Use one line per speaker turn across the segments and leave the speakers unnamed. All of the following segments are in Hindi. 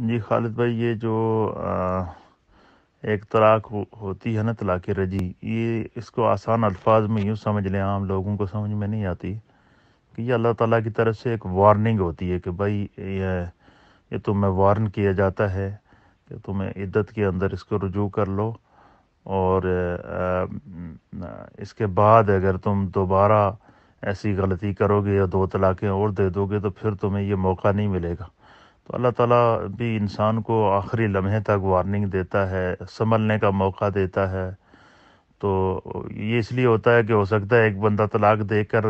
जी खालिद भाई ये जो आ, एक तलाक हो, होती है ना तलाक रजी ये इसको आसान अल्फाज में यूँ समझ लें आम लोगों को समझ में नहीं आती कि ये अल्लाह ताला की तरफ से एक वार्निंग होती है कि भाई ये ये तुम्हें वार्न किया जाता है कि तुम्हें इद्दत के अंदर इसको रजू कर लो और आ, इसके बाद अगर तुम दोबारा ऐसी गलती करोगे या दो तलाक़ें और दे दोगे तो फिर तुम्हें ये मौका नहीं मिलेगा तो अल्लाह ताला भी इंसान को आखिरी लम्हे तक वार्निंग देता है संभलने का मौका देता है तो ये इसलिए होता है कि हो सकता है एक बंदा तलाक देकर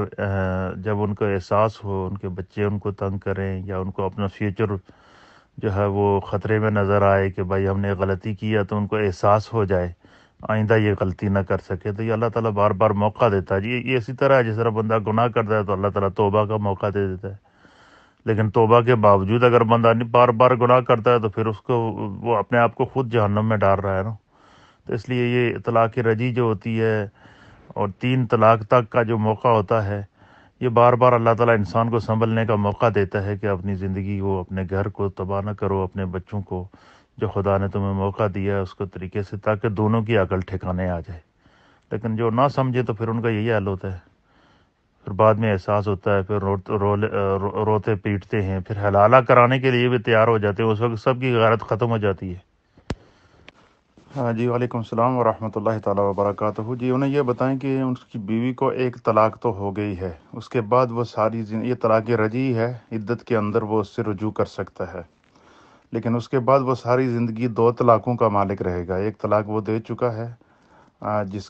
जब उनको एहसास हो उनके बच्चे उनको तंग करें या उनको अपना फ्यूचर जो है वो ख़तरे में नज़र आए कि भाई हमने गलती किया तो उनको एहसास हो जाए आइंदा ये गलती ना कर सके तो ये अल्लाह ताला बार बार मौका देता है ये इसी तरह है जिस तरह बंदा गुनाह करता है तो अल्लाह ताला तौबा का मौका दे देता है लेकिन तोबा के बावजूद अगर बंदा बार बार गुनाह करता है तो फिर उसको वो अपने आप को खुद जहन्नम में डाल रहा है ना तो इसलिए ये तलाक रजी जो होती है और तीन तलाक तक का जो मौका होता है ये बार बार अल्लाह ताला इंसान को संभलने का मौका देता है कि अपनी ज़िंदगी को अपने घर को तबाह ना करो अपने बच्चों को जो खुदा ने तुम्हें मौका दिया है उसको तरीके से ताकि दोनों की अकल ठिकाने आ जाए लेकिन जो ना समझे तो फिर उनका यही हाल होता है फिर बाद में एहसास होता है फिर रो, रो, रो, रोते पीटते हैं फिर हलाला कराने के लिए भी तैयार हो जाते हैं उस वक्त सबकी गारत ख़त्म हो जाती है हाँ जी वालेकुम सलाम वरहमतुल्लाहि ताला वबरक जी उन्हें यह बताएं कि उनकी बीवी को एक तलाक तो हो गई है उसके बाद वो सारी ये तलाक रजी है इद्दत के अंदर वो उससे रजू कर सकता है लेकिन उसके बाद वो सारी ज़िंदगी दो तलाक़ों का मालिक रहेगा एक तलाक वो दे चुका है जिस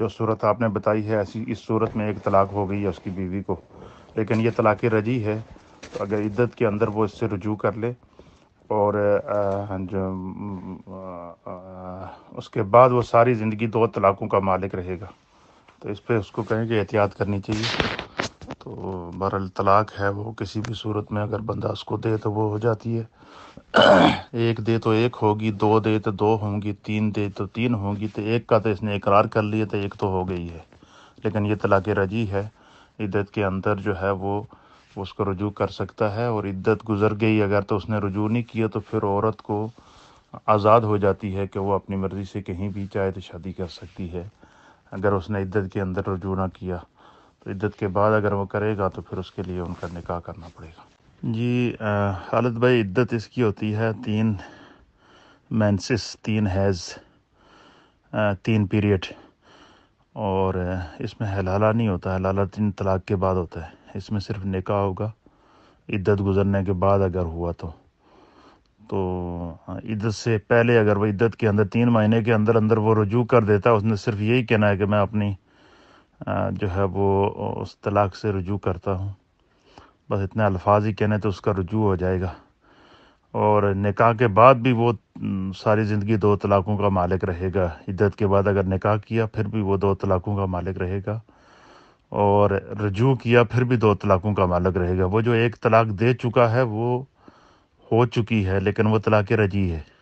जो सूरत आपने बताई है ऐसी इस सूरत में एक तलाक हो गई है उसकी बीवी को लेकिन ये तलाक रजी है तो अगर इद्दत के अंदर वो इससे रजू कर ले और हाँ जो उसके बाद वो सारी ज़िंदगी दो तलाक़ों का मालिक रहेगा तो इस पर उसको कहें कि एहतियात करनी चाहिए तो बहरल तलाक है वो किसी भी सूरत में अगर बंदा उसको दे तो वो हो जाती है एक दे तो एक होगी दो दे तो दो होंगी तीन दे तो तीन होंगी तो एक का तो इसने इकरार कर लिया तो एक तो हो गई है लेकिन ये तलाक रजी है इद्दत के अंदर जो है वो उसको रजू कर सकता है और इद्दत गुजर गई अगर तो उसने रजू नहीं किया तो फिर औरत को आज़ाद हो जाती है कि वो अपनी मर्ज़ी से कहीं भी चाहे तो शादी कर सकती है अगर उसने इद्दत के अंदर रुजू ना किया तो इद्दत के बाद अगर वो करेगा तो फिर उसके लिए उनका निकाह करना पड़ेगा जी खालिद हालत भाई इद्दत इसकी होती है तीन मैंसिस तीन हैज़ तीन पीरियड और इसमें हलाला नहीं होता हलाला तीन तलाक के बाद होता है इसमें सिर्फ निकाह होगा इद्दत गुजरने के बाद अगर हुआ तो तो इद्दत से पहले अगर वो इद्दत के अंदर तीन महीने के अंदर अंदर वो रुजू कर देता है उसने सिर्फ यही कहना है कि मैं अपनी जो है वो उस तलाक़ से रजू करता हूँ बस इतने अल्फाज ही कहने तो उसका रजू हो जाएगा और निकाह के बाद भी वो सारी ज़िंदगी दो तलाक़ों का मालिक रहेगा इद्दत के बाद अगर निकाह किया फिर भी वो दो तलाक़ों का मालिक रहेगा और रजू किया फिर भी दो तलाक़ों का मालिक रहेगा वो जो एक तलाक़ दे चुका है वो हो चुकी है लेकिन वो तलाक़ रजी है